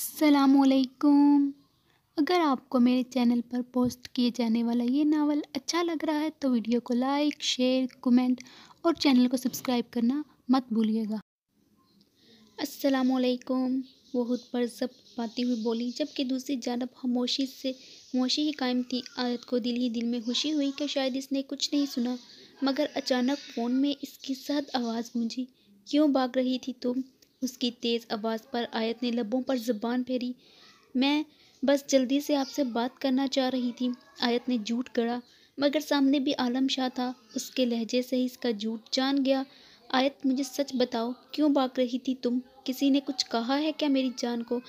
असलकुम अगर आपको मेरे चैनल पर पोस्ट किए जाने वाला ये नावल अच्छा लग रहा है तो वीडियो को लाइक शेयर कमेंट और चैनल को सब्सक्राइब करना मत भूलिएगा असलकुम बहुत पर सब पाती हुई बोली जबकि दूसरी जानब खामोशी से खामोशी ही कायम थी आयत को दिल ही दिल में खुशी हुई कि शायद इसने कुछ नहीं सुना मगर अचानक फ़ोन में इसकी सहद आवाज़ गूंजी क्यों भाग रही थी तुम तो? उसकी तेज़ आवाज़ पर आयत ने लबों पर ज़बान फेरी मैं बस जल्दी से आपसे बात करना चाह रही थी आयत ने झूठ गड़ा मगर सामने भी आलम शाह था उसके लहजे से ही इसका झूठ जान गया आयत मुझे सच बताओ क्यों भाग रही थी तुम किसी ने कुछ कहा है क्या मेरी जान को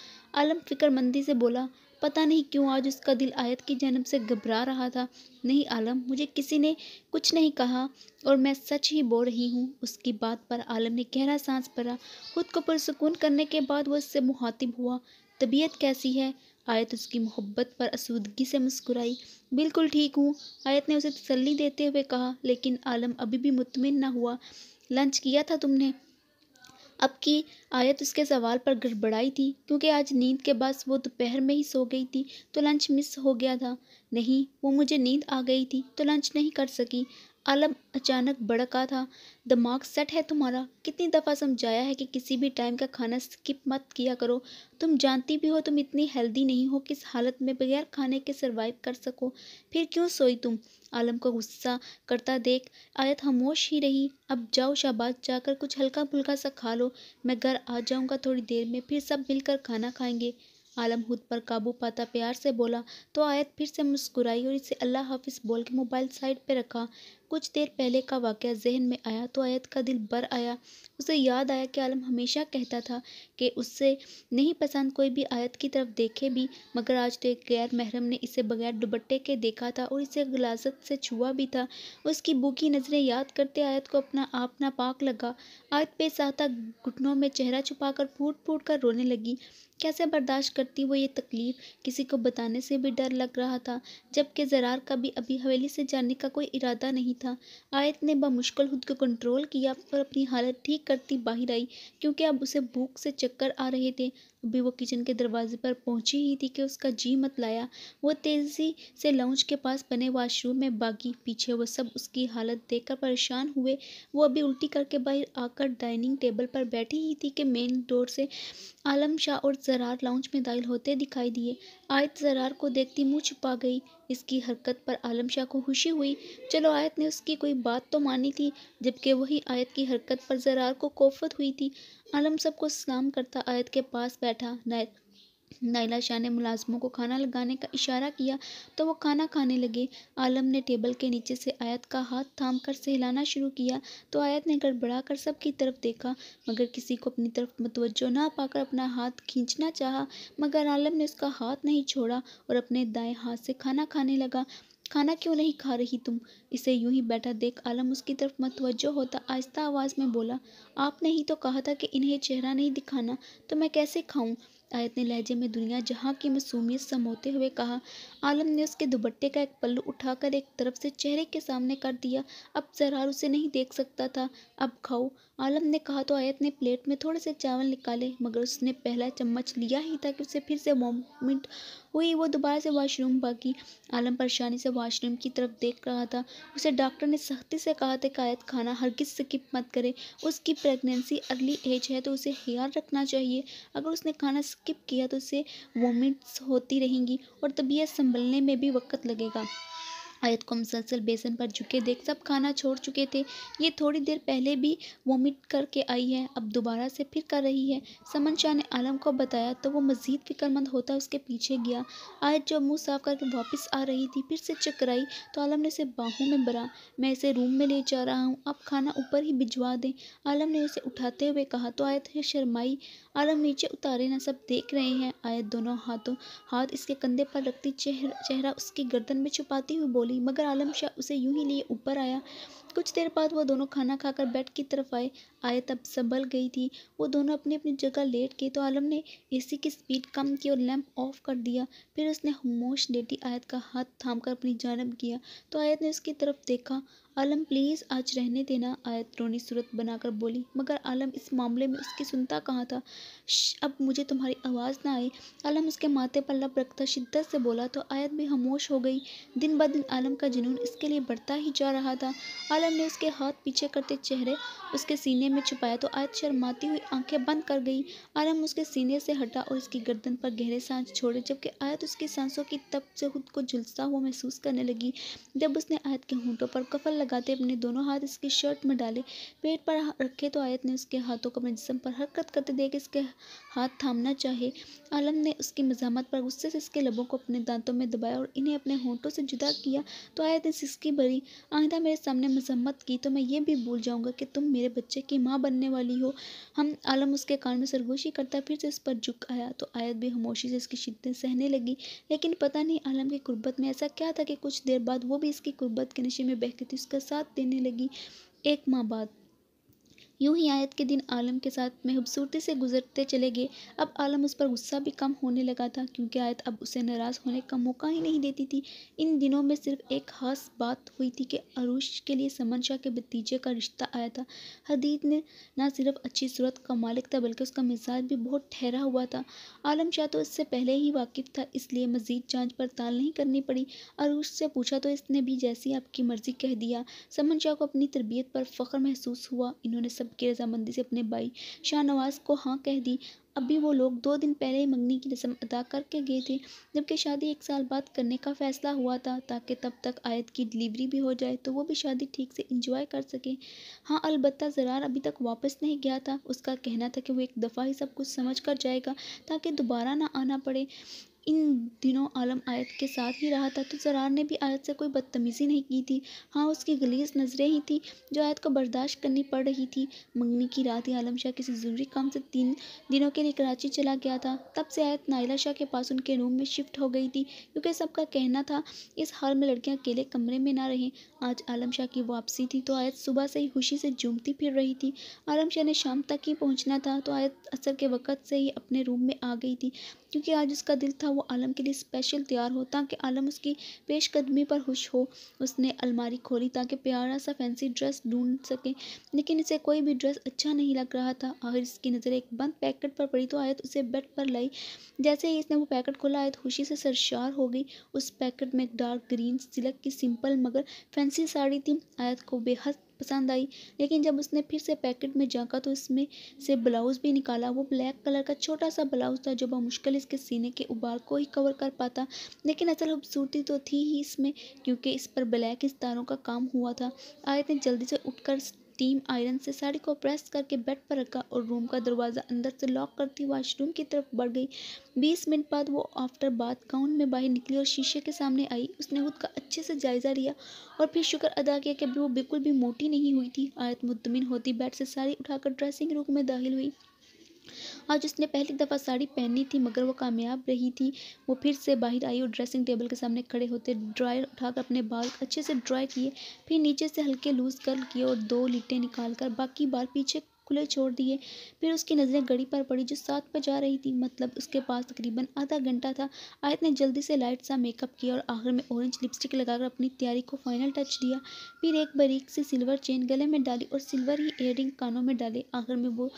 आलम फिक्रमंदी से बोला पता नहीं क्यों आज उसका दिल आयत की जन्म से घबरा रहा था नहीं आलम मुझे किसी ने कुछ नहीं कहा और मैं सच ही बोल रही हूँ उसकी बात पर आलम ने गहरा सांस भरा खुद को पुरसकून करने के बाद वो उससे मुहातिब हुआ तबीयत कैसी है आयत उसकी मोहब्बत पर असूदगी से मुस्कुराई बिल्कुल ठीक हूँ आयत ने उसे तसल्ली देते हुए कहा लेकिन आलम अभी भी मुतमिन ना हुआ लंच किया था तुमने अब की आयत उसके सवाल पर गड़बड़ाई थी क्योंकि आज नींद के बाद वो दोपहर में ही सो गई थी तो लंच मिस हो गया था नहीं वो मुझे नींद आ गई थी तो लंच नहीं कर सकी आलम अचानक बड़का था दिमाग सेट है तुम्हारा कितनी दफ़ा समझाया है कि किसी भी टाइम का खाना स्किप मत किया करो तुम जानती भी हो तुम इतनी हेल्दी नहीं हो किस हालत में बगैर खाने के सरवाइव कर सको फिर क्यों सोई तुम आलम को गुस्सा करता देख आयत खामोश ही रही अब जाओ शाबाद जाकर कुछ हल्का फुल्का सा खा लो मैं घर आ जाऊँगा थोड़ी देर में फिर सब मिलकर खाना खाएंगे आलम खुद पर काबू पाता प्यार से बोला तो आयत फिर से मुस्कुराई और इसे अल्लाह हाफिज बोल के मोबाइल साइड पर रखा कुछ देर पहले का वाक़ जहन में आया तो आयत का दिल बर आया उसे याद आया कि आलम हमेशा कहता था कि उससे नहीं पसंद कोई भी आयत की तरफ देखे भी मगर आज तो एक गैर महरम ने इसे बगैर दुबट्टे के देखा था और इसे गलाजत से छुआ भी था उसकी भूखी नज़रें याद करते आयत को अपना आप पाक लगा आयत पे साहता घुटनों में चेहरा छुपाकर फूट फूट कर रोने लगी कैसे बर्दाश्त करती वो ये तकलीफ़ किसी को बताने से भी डर लग रहा था जबकि जरार का भी अभी हवेली से जाने का कोई इरादा नहीं था आयत ने बमुश्किल खुद को कंट्रोल किया पर अपनी हालत ठीक करती बाहर आई क्योंकि अब उसे भूख से चक्कर आ रहे थे अभी वो किचन के दरवाजे पर पहुंची ही थी कि उसका जी मत लाया वो तेज़ी से लाउंज के पास बने वॉशरूम में बागी पीछे वो सब उसकी हालत देखकर परेशान हुए वो अभी उल्टी करके बाहर आकर डाइनिंग टेबल पर बैठी ही थी कि मेन डोर से आलम शाह और जरार लाउंज में दाखिल होते दिखाई दिए आयत जरार को देखती मुँह छुपा गई इसकी हरकत पर आलम शाह को खुशी हुई चलो आयत ने उसकी कोई बात तो मानी थी जबकि वही आयत की हरकत पर जरार को कोफत हुई थी आलम सब को सलाम करता आयत के पास बैठा नायत नाइला शाह ने मुलाजमों को खाना लगाने का इशारा किया तो वो खाना खाने लगे आलम ने टेबल के नीचे से आयत का हाथ थाम कर सहलाना शुरू किया तो आयत ने गड़बड़ा कर सबकी तरफ देखा मगर किसी को अपनी तरफ मतवजो ना पाकर अपना हाथ खींचना चाहा मगर आलम ने उसका हाथ नहीं छोड़ा और अपने दाएं हाथ से खाना खाने लगा खाना क्यों नहीं खा रही तुम इसे यूं ही बैठा देख आलम उसकी तरफ मतवजो होता आहिस्ता आवाज़ में बोला आपने ही तो कहा था कि इन्हें चेहरा नहीं दिखाना तो मैं कैसे खाऊं आयत ने लहजे में दुनिया जहाँ की मसूमियत समोते हुए कहा आलम ने उसके दुबट्टे का एक पल्लू उठाकर एक तरफ से चेहरे के सामने कर दिया अब जरार उसे नहीं देख सकता था अब खाओ आलम ने कहा तो आयत ने प्लेट में थोड़े से चावल निकाले मगर उसने पहला चम्मच लिया ही था कि उसे फिर से मोमेंट हुई वो दोबारा से वॉशरूम भागी आलम परेशानी से वॉशरूम की तरफ देख रहा था उसे डॉक्टर ने सख्ती से कहा था कि आयत खाना हर किस स्किप मत करे उसकी प्रेगनेंसी अर्ली एज है तो उसे ख्याल रखना चाहिए अगर उसने खाना स्किप किया तो उसे वोमिट्स होती रहेंगी और तबीयत संभलने में भी वक्त लगेगा आयत को मुसलसल बेसन पर झुके देख सब खाना छोड़ चुके थे ये थोड़ी देर पहले भी वोमिट करके आई है अब दोबारा से फिर कर रही है समन शाह ने आलम को बताया तो वो मज़ीद फिक्रमंद होता उसके पीछे गया आयत जब मुंह साफ करके वापस आ रही थी फिर से चकराई तो आलम ने उसे बाहों में भरा मैं इसे रूम में ले जा रहा हूँ आप खाना ऊपर ही भिजवा दें आलम ने उसे उठाते हुए कहा तो आयत शर्माई हम नीचे उतारे ना सब देख रहे हैं आयत दोनों हाथों हाथ इसके कंधे पर रखती चेहरा चेहरा उसकी गर्दन में छुपाती हुई बोली मगर आलम शाह उसे यूं ही लिए ऊपर आया कुछ देर बाद वो दोनों खाना खाकर बेड की तरफ आए आए तब संभल गई थी वो दोनों अपनी अपनी जगह लेट गए तो आलम ने एसी की स्पीड कम की और लैंप ऑफ कर दिया फिर उसने हमोश लेटी आयत का हाथ थाम कर अपनी जानब किया तो आयत ने उसकी तरफ देखा आलम प्लीज़ आज रहने देना आयत रोनी सूरत बनाकर बोली मगर आलम इस मामले में उसकी सुनता कहाँ था अब मुझे तुम्हारी आवाज़ ना आए आलम उसके माथे पर लब रखता शिद्दत से बोला तो आयत भी खामोश हो गई दिन ब दिन आलम का जुनून इसके लिए बढ़ता ही जा रहा था आलम आलम ने उसके हाथ पीछे करते चेहरे उसके सीने में छुपाया तो आयत शर्माती हुई आंखें बंद कर गई आलम उसके सीने से हटा और उसकी गर्दन पर गहरे सांस छोड़े जबकि आयत उसकी सांसों की तप से खुद को झुलसा हुआ महसूस करने लगी जब उसने आयत के होंठों पर कफल लगाते अपने दोनों हाथ इसकी शर्ट में डाले पेट पर रखे तो आयत ने उसके हाथों को अपने जिसम पर हरकत करते देख इसके हाथ थामना चाहे आलम ने उसकी मजामत पर गुस्से से इसके लबों को अपने दांतों में दबाया और इन्हें अपने होंठों से जुदा किया तो आयत ने सिस्की भरी आइंदा मेरे सामने मजा सम्मत की तो मैं ये भी भूल जाऊंगा कि तुम मेरे बच्चे की माँ बनने वाली हो हम आलम उसके कान में सरगोशी करता फिर से इस पर झुक आया तो आयत भी खामोशी से इसकी शिद्दत सहने लगी लेकिन पता नहीं आलम की कुर्बत में ऐसा क्या था कि कुछ देर बाद वो भी इसकी गुर्बत के नशे में बहकती थी उसका साथ देने लगी एक माह बाद यूं ही आयत के दिन आलम के साथ महबसूरती से गुजरते चले गए अब आलम उस पर गुस्सा भी कम होने लगा था क्योंकि आयत अब उसे नाराज़ होने का मौका ही नहीं देती थी इन दिनों में सिर्फ एक खास बात हुई थी कि अरूश के लिए समन शाह के भतीजे का रिश्ता आया था हदीद ने ना सिर्फ अच्छी सूरत का मालिक था बल्कि उसका मिजाज भी बहुत ठहरा हुआ था आलम शाह तो इससे पहले ही वाकिफ था इसलिए मजीद जाँच पड़ताल नहीं करनी पड़ी अरूष से पूछा तो इसने भी जैसी आपकी मर्ज़ी कह दिया समन शाह को अपनी तरबियत पर फ़ख्र महसूस हुआ इन्होंने सब की रजामंदी से अपने भाई शाहनवाज को हाँ कह दी अभी वो लोग दो दिन पहले ही मंगनी की रस्म अदा करके गए थे जबकि शादी एक साल बाद करने का फैसला हुआ था ताकि तब तक आयत की डिलीवरी भी हो जाए तो वो भी शादी ठीक से इंजॉय कर सके हाँ अलबत् जरार अभी तक वापस नहीं गया था उसका कहना था कि वो एक दफ़ा ही सब कुछ समझ कर जाएगा ताकि दोबारा ना आना पड़े इन दिनों आलम आयत के साथ ही रहा था तो जरार ने भी आयत से कोई बदतमीज़ी नहीं की थी हाँ उसकी गलीज नज़रें ही थी जो आयत को बर्दाश्त करनी पड़ रही थी मंगनी की रात ही आलम शाह किसी ज़रूरी काम से तीन दिनों के लिए कराची चला गया था तब से आयत नायला शाह के पास उनके रूम में शिफ्ट हो गई थी क्योंकि सबका कहना था इस हाल में लड़कियाँ अकेले कमरे में ना रहें आज आलम शाह की वापसी थी तो आयत सुबह से ही खुशी से झूमती फिर रही थी आलम शाह ने शाम तक ही पहुँचना था तो आयत असर के वक़्त से ही अपने रूम में आ गई थी क्योंकि आज उसका दिल था वो आलम के लिए स्पेशल तैयार हो ताकि आलम उसकी पेशकदमी पर खुश हो उसने अलमारी खोली ताकि प्यारा सा फैंसी ड्रेस ढूंढ सके लेकिन इसे कोई भी ड्रेस अच्छा नहीं लग रहा था आखिर इसकी नज़र एक बंद पैकेट पर पड़ी तो आयत उसे बेड पर लाई जैसे ही इसने वो पैकेट खोला आयत खुशी से सरशार हो गई उस पैकेट में एक डार्क ग्रीन सिलक की सिंपल मगर फैंसी साड़ी थी आयत को बेहद पसंद आई लेकिन जब उसने फिर से पैकेट में झाँका तो इसमें से ब्लाउज़ भी निकाला वो ब्लैक कलर का छोटा सा ब्लाउज़ था जो मुश्किल इसके सीने के उबार को ही कवर कर पाता लेकिन असल खूबसूरती तो थी ही इसमें क्योंकि इस पर ब्लैक इस तारों का काम हुआ था आयत ने जल्दी से उठकर स्टीम आयरन से साड़ी को प्रेस करके बेड पर रखा और रूम का दरवाज़ा अंदर से लॉक करती वॉशरूम की तरफ बढ़ गई बीस मिनट बाद वो आफ्टर बाथ गाउन में बाहर निकली और शीशे के सामने आई उसने खुद का अच्छे से जायज़ा लिया और फिर शुक्र अदा किया कि वो बिल्कुल भी मोटी नहीं हुई थी आयत मुतमिन होती बेड से साड़ी उठाकर ड्रेसिंग रूम में दाखिल हुई आज उसने पहली दफ़ा साड़ी पहनी थी मगर वो कामयाब रही थी वो फिर से बाहर आई और ड्रेसिंग टेबल के सामने खड़े होते ड्रायर उठाकर अपने बाल अच्छे से ड्राई किए फिर नीचे से हल्के लूज कर किए और दो लीटें निकाल कर बाकी बाल पीछे खुले छोड़ दिए फिर उसकी नज़रें घड़ी पर पड़ी जो सात पर जा रही थी मतलब उसके पास तकरीबन आधा घंटा था आयत ने जल्दी से लाइट सा मेकअप किया और आखिर में ऑरेंज लिपस्टिक लगाकर अपनी तैयारी को फाइनल टच दिया फिर एक बारीक से सिल्वर चेन गले में डाली और सिल्वर ही इयर कानों में डाले आखिर में वो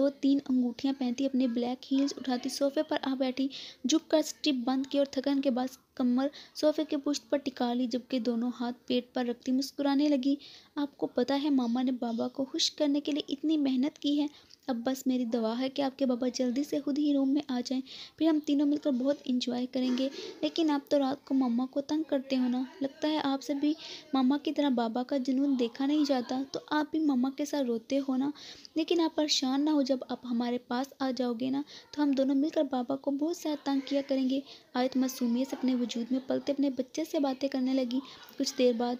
दो तीन अंगूठियाँ पहनती अपने ब्लैक हील्स उठाती सोफे पर आ बैठी झुक कर स्टिप बंद की और थकन के बाद कमर सोफे के पुष्ट पर टिका ली जबकि दोनों हाथ पेट पर रखती मुस्कुराने लगी आपको पता है मामा ने बाबा को खुश करने के लिए इतनी मेहनत की है अब बस मेरी दवा है कि आपके बाबा जल्दी से खुद ही रूम में आ जाएं फिर हम तीनों मिलकर बहुत इंजॉय करेंगे लेकिन आप तो रात को मामा को तंग करते हो ना लगता है आपसे भी मामा की तरह बाबा का जुनून देखा नहीं जाता तो आप भी मामा के साथ रोते हो ना लेकिन आप परेशान ना हो जब आप हमारे पास आ जाओगे ना तो हम दोनों मिलकर बाबा को बहुत ज़्यादा तंग किया करेंगे आयत मासूमियत अपने वजूद में पलते अपने बच्चे से बातें करने लगी कुछ देर बाद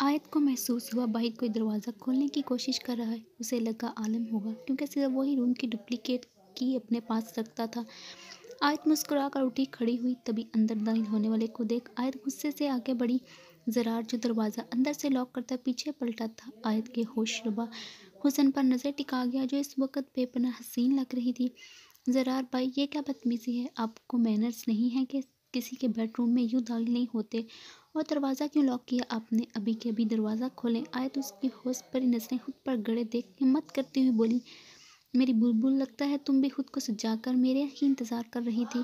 आयत को महसूस हुआ भाई कोई दरवाज़ा खोलने की कोशिश कर रहा है उसे लगा आलम होगा क्योंकि सिर्फ वही रूम की डुप्लीकेट की अपने पास रखता था आयत मुस्कुरा कर उठी खड़ी हुई तभी अंदर दाखिल होने वाले को देख आयत गुस्से से आगे बढ़ी जरार जो दरवाज़ा अंदर से लॉक करता पीछे पलटा था आयत के होशरबा हुसन पर नज़र टिका गया जो इस वक्त बेपना हसीन लग रही थी जरार भाई ये क्या बदतमीज़ी है आपको मैनर्स नहीं है कि किसी के बेडरूम में यूँ दाखिल नहीं होते और दरवाज़ा क्यों लॉक किया आपने अभी के अभी दरवाज़ा खोलें आए तो उसकी होश पर नजरें खुद पर गड़े देख हिम्मत करती हुई बोली मेरी बुलबुल लगता है तुम भी खुद को सजा कर मेरे ही इंतज़ार कर रही थी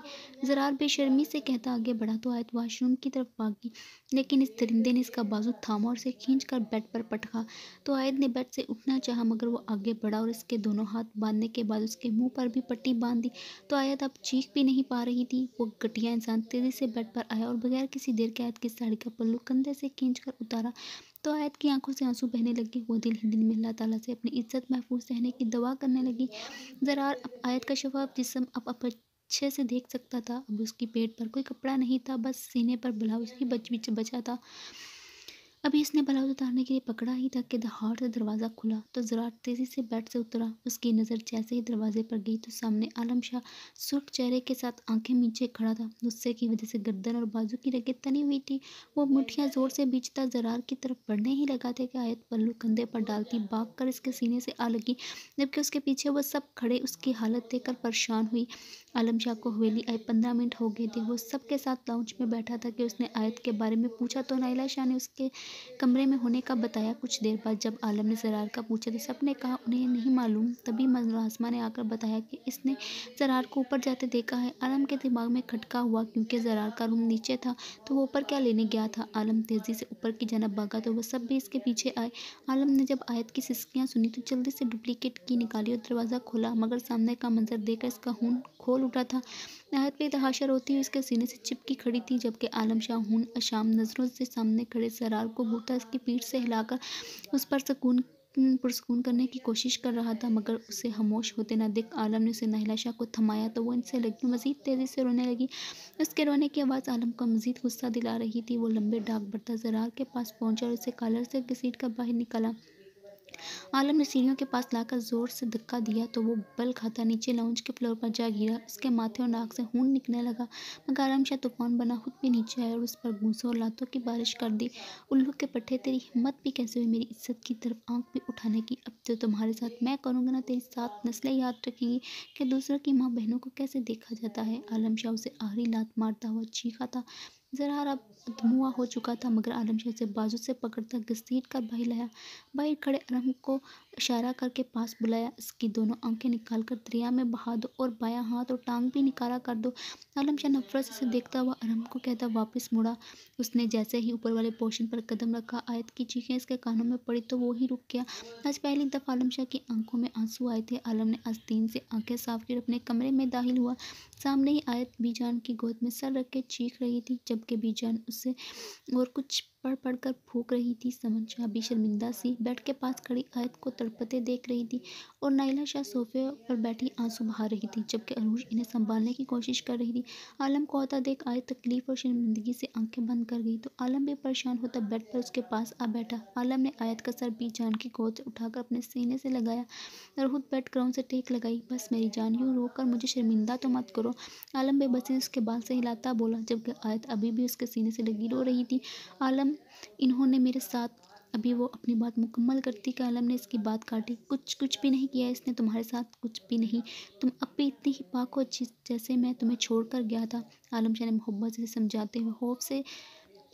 जरार बेशर्मी से कहता आगे बढ़ा तो आयत वाशरूम की तरफ भागी लेकिन इस दरिंदे ने इसका बाजू थामा और उसे खींच कर बेड पर पटका तो आयत ने बेड से उठना चाहा मगर वो आगे बढ़ा और इसके दोनों हाथ बांधने के बाद उसके मुँह पर भी पट्टी बांध दी तो आयत अब चीख भी नहीं पा रही थी वो घटिया इंसान तेज़ी से बेड पर आया और बगैर किसी देर के आयत की साड़ी का पल्लू कंधे से खींच कर उतारा तो आयत की आंखों से आंसू बहने लगे वो दिल ही दिल में अल्लाह ताला से अपनी इज्जत महफूज रहने की दवा करने लगी ज़रा आयत का शफाफ जिसम अब अच्छे से देख सकता था अब उसकी पेट पर कोई कपड़ा नहीं था बस सीने पर ब्लाउज ही बच बचा था अभी इसने ब्लाउज उतारने के लिए पकड़ा ही था कि दहाड़ से दरवाज़ा खुला तो जरार तेज़ी से बेड से उतरा उसकी नज़र जैसे ही दरवाजे पर गई तो सामने आलम शाह सुर्ख चेहरे के साथ आंखें नीचे खड़ा था गुस्से की वजह से गर्दन और बाजू की रगे तनी हुई थी वो मुठियाँ ज़ोर से बीचता जरार की तरफ पढ़ने ही लगा था कि आयत पल्लू कंधे पर डालती भाग कर इसके सीने से आ लगी जबकि उसके पीछे वो सब खड़े उसकी हालत देखकर परेशान हुई आलम शाह को हवेली आए पंद्रह मिनट हो गए थे वो सबके साथ लाउच में बैठा था कि उसने आयत के बारे में पूछा तो नाइला शाह ने उसके कमरे में होने का बताया कुछ देर बाद जब आलम ने जरार का पूछा तो सबने कहा उन्हें नहीं मालूम तभी मलाजमा ने आकर बताया कि इसने जरार को ऊपर जाते देखा है आलम के दिमाग में खटका हुआ क्योंकि जरार का रूम नीचे था तो वो ऊपर क्या लेने गया था आलम तेज़ी से ऊपर की जनब भागा तो वह सब भी इसके पीछे आए आलम ने जब आयत की सिस्कियाँ सुनी तो जल्दी से डुप्लीकेट की निकाली और दरवाज़ा खोला मगर सामने का मंजर देखकर इसका खून खोल उठा था नहत पे तहाशा रोती हुई उसके सीने से चिपकी खड़ी थी जबकि आलम शाह हून अशाम नज़रों से सामने खड़े सरार को भूता उसकी पीठ से हिलाकर उस पर सुकून पुरसकून करने की कोशिश कर रहा था मगर उसे हमोश होते ना दिख आलम ने उसे नहला शाह को थमाया तो वो इनसे लगी मज़ीद तेज़ी से रोने लगी उसके रोने की आवाज़ आलम को मज़ीद गुस्सा दिला रही थी वो लंबे डाक बढ़ता जरार के पास पहुंचा और उसे कालर से घसीट कर बाहर निकाला आलम ने सीढ़ियों के पास लाकर ज़ोर से धक्का दिया तो वो बल खाता नीचे लाउंज के फ्लोर पर जा गिरा उसके माथे और नाक से खून निकलने लगा मगर आलम शाह तूफान बना खुद भी नीचे आया और उस पर घूसों और लातों की बारिश कर दी उल्लू के पट्टे तेरी हिम्मत भी कैसे हुई मेरी इज्जत की तरफ आंख भी उठाने की अब तो तुम्हारे साथ मैं करूँगा ना तेरी सात नस्लें याद रखेंगी कि दूसरों की माँ बहनों को कैसे देखा जाता है आलम शाह उसे आहरी लात मारता हुआ चीखा था जरहारा धुआ हो चुका था मगर आलम शाह से बाजू से पकड़ता घसीट कर बाहर लाया बाहर खड़े आलम को इशारा करके पास बुलाया इसकी दोनों आंखें निकाल कर दरिया में बहा दो और बाया हाथ और टांग भी निकाला कर दो आलम शाह नफरत से देखता हुआ आरम को कहता वापस मुड़ा उसने जैसे ही ऊपर वाले पोर्शन पर कदम रखा आयत की चीखें इसके कानों में पड़ी तो वो ही रुक गया आज पहली दफ़ा आलम शाह की आंखों में आंसू आए थे आलम ने आस्तीन से आंखें साफ कर अपने कमरे में दाखिल हुआ सामने ही आयत बीजान की गोद में सर रख के चीख रही थी जबकि बीजान उससे और कुछ पढ़ पढ़कर फूक रही थी समन शाह भी शर्मिंदा सी बेड के पास खड़ी आयत को तड़पते देख रही थी और नाइला शाह सोफे पर बैठी आंसू बहा रही थी जबकि अरूज इन्हें संभालने की कोशिश कर रही थी आलम को होता देख आयत तकलीफ और शर्मिंदगी से आंखें बंद कर गई तो आलम भी परेशान होता बेड पर उसके पास आ बैठा आलम ने आयत का सर भी जान की गोद उठाकर अपने सीने से लगाया और खुद बेड से टेक लगाई बस मेरी जान यूँ रो कर मुझे शर्मिंदा तो मत करो आलम बेबसी उसके बाल से हिलाता बोला जबकि आयत अभी भी उसके सीने से लगी रो रही थी आलम इन्होंने मेरे साथ अभी वो अपनी बात मुकम्मल करती कलम ने इसकी बात काटी कुछ कुछ भी नहीं किया इसने तुम्हारे साथ कुछ भी नहीं तुम अब भी इतनी ही पाक हो अच्छी जैसे मैं तुम्हें छोड़ कर गया था आलम शाह ने मोहब्बत से समझाते हुए होप से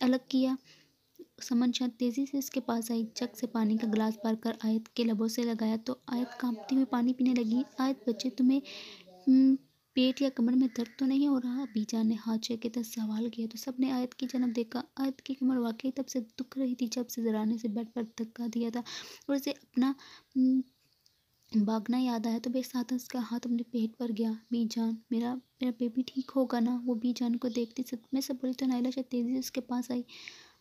अलग किया समन शाह तेज़ी से इसके पास आई चक से पानी का गिलास भर कर आयत के लबों से लगाया तो आयत कांपती हुई पानी पीने लगी आयत बच्चे तुम्हें हम्म, पेट या कमर में दर्द तो नहीं हो रहा बीजा ने हाचे के तरह सवाल किया तो सब ने आयत की जन्म देखा आयत की कमर वाकई तब से दुख रही थी जब से जराने से बेड पर धक्का दिया था और उसे अपना हम्म, भागना याद आया तो साथ उसका हाथ अपने पेट पर गया बीजान मेरा मेरा बेबी ठीक होगा ना वो बीजान को देखती सद में सब बोली तो नायला शायद तेज़ी से उसके पास आई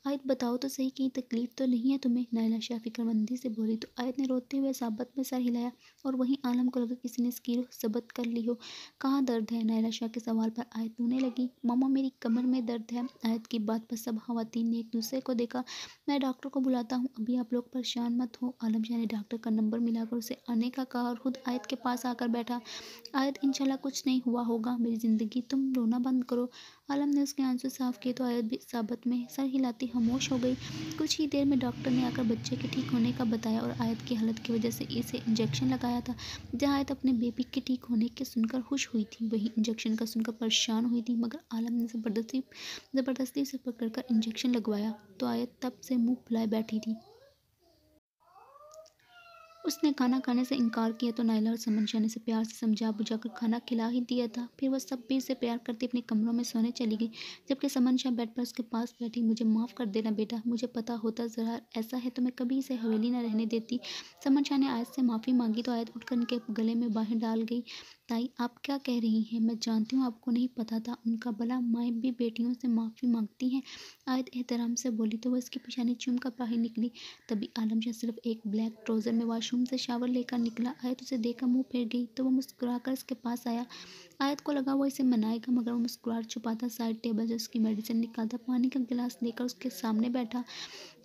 आयत बताओ तो सही कहीं तकलीफ तो नहीं है तुम्हें नायला शाह फिक्रमंदी से बोली तो आयत ने रोते हुए साबत में सर हिलाया और वहीं आलम को लगा किसी ने स्कीर सबत कर ली हो कहाँ दर्द है नायला शाह के सवाल पर आयत रोने लगी मामा मेरी कमर में दर्द है आयत की बात पर सब खातन ने एक दूसरे को देखा मैं डॉक्टर को बुलाता हूँ अभी आप लोग परेशान मत हो आलम शाह ने डॉक्टर का नंबर मिलाकर उसे आने का कहा और ख़ुद आयत के पास आकर बैठा आयत इनशाला कुछ नहीं हुआ होगा मेरी ज़िंदगी तुम रोना बंद करो आलम ने उसके आंसू साफ किए तो आयत भी साबत में सर हिलाती खामोश हो गई कुछ ही देर में डॉक्टर ने आकर बच्चे के ठीक होने का बताया और आयत की हालत की वजह से इसे इंजेक्शन लगाया था जहाँ आयत अपने बेबी के ठीक होने के सुनकर खुश हुई थी वहीं इंजेक्शन का सुनकर परेशान हुई थी मगर आलम ने ज़बरदस्ती ज़बरदस्ती उसे पकड़कर इंजेक्शन लगवाया तो आयत तब से मुँह फुलाए बैठी थी उसने खाना खाने से इनकार किया तो नायला और समन शाह ने उसे प्यार से समझा बुझा कर खाना खिला ही दिया था फिर वह सब भी से प्यार करती अपने कमरों में सोने चली गई जबकि समन शाह बेड पर उसके पास बैठी मुझे माफ़ कर देना बेटा मुझे पता होता ज़रा ऐसा है तो मैं कभी इसे हवेली न रहने देती समन शाह ने आयत से माफ़ी मांगी तो आयत उठकर उनके गले में बाहर डाल गई ताई आप क्या कह रही हैं मैं जानती हूँ आपको नहीं पता था उनका भला माए भी बेटियों से माफ़ी मांगती हैं आयत एहतराम से बोली तो वह इसकी पेशानी चुम कर बाहर निकली तभी आलम शाह सिर्फ एक ब्लैक ट्राउज़र में वाशरूम से शावर लेकर निकला आयत उसे देखकर मुँह फेर गई तो वह कर उसके पास आया आयत को लगा वो इसे मनाएगा मगर वो छुपा छुपाता साइड टेबल से उसकी मेडिसिन निकालता पानी का गिलास लेकर उसके सामने बैठा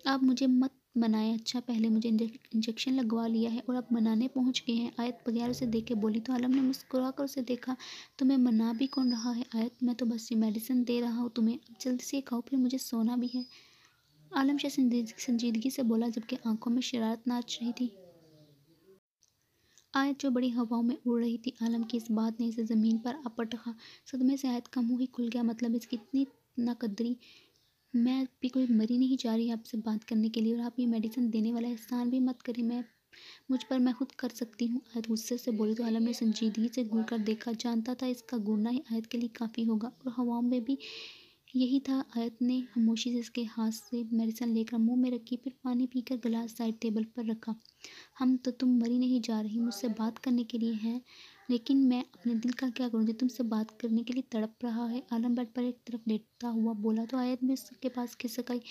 आप मुझे मत मनाए अच्छा पहले मुझे इंजेक्शन लगवा लिया है और अब मनाने पहुंच गए हैं आयत बगैर उसे देख के बोली तो आलम ने मुस्कुरा कर उसे देखा तुम्हें मना भी कौन रहा है आयत मैं तो बस ये मेडिसिन दे रहा हूँ तुम्हें जल्दी से खाओ फिर मुझे सोना भी है आलम शाह संजीदगी से बोला जबकि आंखों में शरारत नाच रही थी आयत जो बड़ी हवाओं में उड़ रही थी आलम की इस बात ने इसे ज़मीन पर अपट रखा सदमे से आयत का मुँह ही खुल गया मतलब इसकी इतनी नाकदरी मैं भी कोई मरी नहीं जा रही आपसे बात करने के लिए और आप ये मेडिसिन देने वाला एहसान भी मत करें मैं मुझ पर मैं खुद कर सकती हूँ आयत गुस्से से बोले तो आलम ने संजीदगी से घूर कर देखा जानता था इसका घूरना ही आयत के लिए काफ़ी होगा और हवाओं में भी यही था आयत ने खामोशी से इसके हाथ से मेडिसन लेकर मुंह में रखी फिर पानी पीकर गिलास साइड टेबल पर रखा हम तो तुम मरी नहीं जा रही मुझसे बात करने के लिए हैं लेकिन मैं अपने दिल का क्या करूँ जो तुमसे बात करने के लिए तड़प रहा है आलम बेड पर एक तरफ लेटता हुआ बोला तो आयत में उसके पास खिसक आई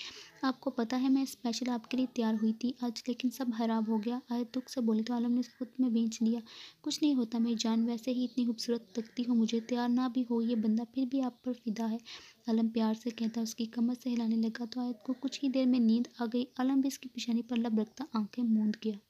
आपको पता है मैं स्पेशल आपके लिए तैयार हुई थी आज लेकिन सब खराब हो गया आयत दुख से बोली तो आलम ने खुद में बेच लिया कुछ नहीं होता मेरी जान वैसे ही इतनी खूबसूरत लगती हो मुझे तैयार ना भी हो ये बंदा फिर भी आप पर फिदा है आलम प्यार से कहता उसकी कमर से हिलाने लगा तो आयत को कुछ ही देर में नींद आ गई आलम भी इसकी पिशानी पर लब रखता आँखें मूंद गया